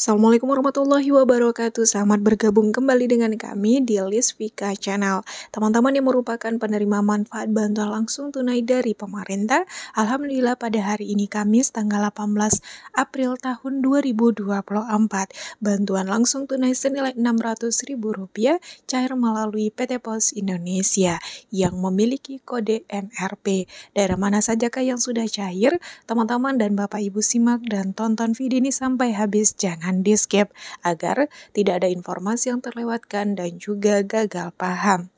Assalamualaikum warahmatullahi wabarakatuh. Selamat bergabung kembali dengan kami di List Vika Channel. Teman-teman yang merupakan penerima manfaat bantuan langsung tunai dari pemerintah, alhamdulillah pada hari ini Kamis tanggal 18 April tahun 2024, bantuan langsung tunai senilai Rp600.000 cair melalui PT Pos Indonesia yang memiliki kode MRP. Dari mana sajakah yang sudah cair? Teman-teman dan Bapak Ibu simak dan tonton video ini sampai habis. Jangan Handiscape agar tidak ada informasi yang terlewatkan dan juga gagal paham.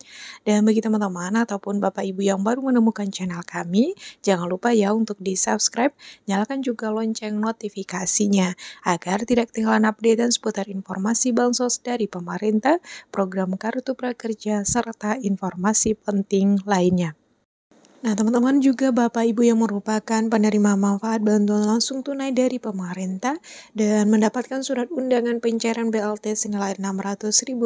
Dan bagi teman-teman ataupun Bapak Ibu yang baru menemukan channel kami, jangan lupa ya untuk di-subscribe, nyalakan juga lonceng notifikasinya agar tidak ketinggalan update dan seputar informasi bansos dari pemerintah, program Kartu Prakerja, serta informasi penting lainnya. Nah, teman-teman juga Bapak Ibu yang merupakan penerima manfaat bantuan langsung tunai dari pemerintah dan mendapatkan surat undangan pencairan BLT senilai Rp600.000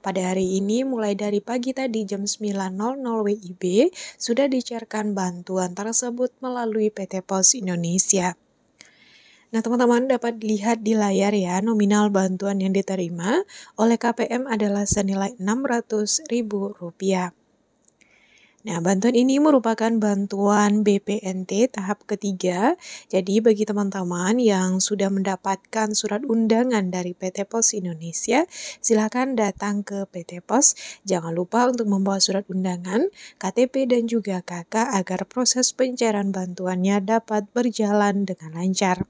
pada hari ini mulai dari pagi tadi jam 9.00 WIB sudah dicairkan bantuan tersebut melalui PT Pos Indonesia. Nah, teman-teman dapat dilihat di layar ya, nominal bantuan yang diterima oleh KPM adalah senilai Rp600.000. Nah, bantuan ini merupakan bantuan BPNT tahap ketiga. Jadi, bagi teman-teman yang sudah mendapatkan surat undangan dari PT Pos Indonesia, silakan datang ke PT Pos. Jangan lupa untuk membawa surat undangan, KTP, dan juga KK agar proses pencairan bantuannya dapat berjalan dengan lancar.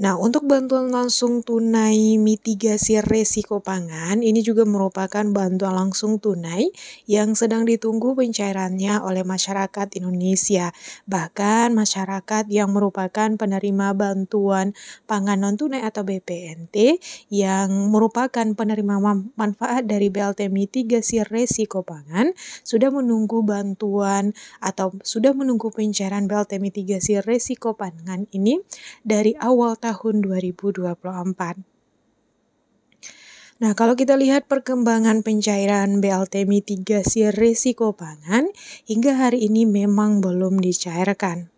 Nah, untuk bantuan langsung tunai mitigasi resiko pangan, ini juga merupakan bantuan langsung tunai yang sedang ditunggu pencairannya oleh masyarakat Indonesia. Bahkan masyarakat yang merupakan penerima bantuan pangan non tunai atau BPNT yang merupakan penerima manfaat dari BLT mitigasi resiko pangan sudah menunggu bantuan atau sudah menunggu pencairan BLT mitigasi resiko pangan ini dari awal tahun tahun 2024. Nah, kalau kita lihat perkembangan pencairan BLT mitigasi risiko pangan, hingga hari ini memang belum dicairkan.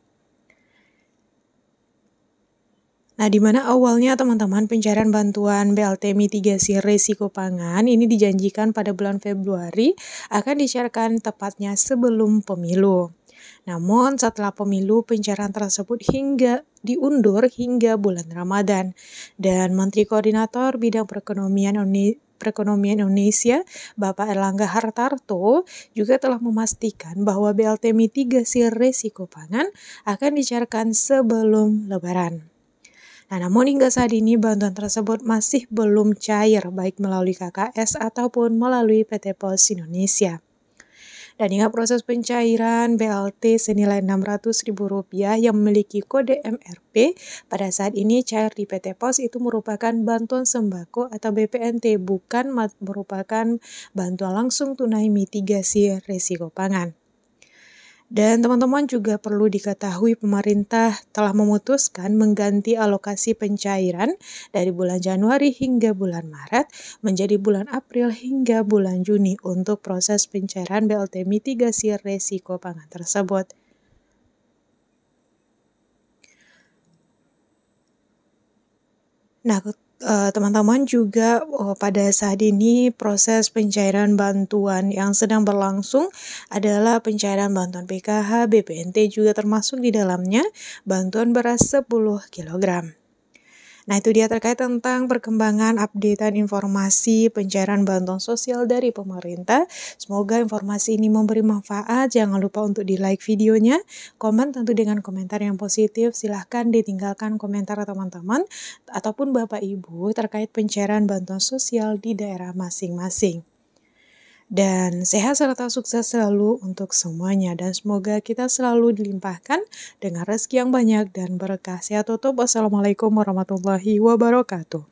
Nah, di mana awalnya teman-teman pencarian bantuan BLT mitigasi risiko pangan ini dijanjikan pada bulan Februari akan dicairkan tepatnya sebelum pemilu. Namun setelah pemilu pencarian tersebut hingga diundur hingga bulan Ramadan dan Menteri Koordinator Bidang Perekonomian Perekonomian Indonesia, Bapak Erlangga Hartarto, juga telah memastikan bahwa BLT mitigasi risiko pangan akan dicairkan sebelum Lebaran namun hingga saat ini bantuan tersebut masih belum cair baik melalui KKS ataupun melalui PT Pos Indonesia. Dan hingga proses pencairan BLT senilai Rp600.000 yang memiliki kode MRP pada saat ini cair di PT Pos itu merupakan bantuan sembako atau BPNT bukan merupakan bantuan langsung tunai mitigasi resiko pangan. Dan teman-teman juga perlu diketahui pemerintah telah memutuskan mengganti alokasi pencairan dari bulan Januari hingga bulan Maret menjadi bulan April hingga bulan Juni untuk proses pencairan BLT mitigasi resiko pangan tersebut. Nah, Eh, teman-teman uh, juga uh, pada saat ini proses pencairan bantuan yang sedang berlangsung adalah pencairan bantuan PKH, BPNT juga termasuk di dalamnya bantuan beras 10 kg. Nah itu dia terkait tentang perkembangan updatean informasi pencairan bantuan sosial dari pemerintah. Semoga informasi ini memberi manfaat. Jangan lupa untuk di like videonya. Komen tentu dengan komentar yang positif. Silahkan ditinggalkan komentar teman-teman ataupun bapak ibu terkait pencairan bantuan sosial di daerah masing-masing dan sehat serta sukses selalu untuk semuanya dan semoga kita selalu dilimpahkan dengan rezeki yang banyak dan berkah. Sehat tutup. Wassalamualaikum warahmatullahi wabarakatuh.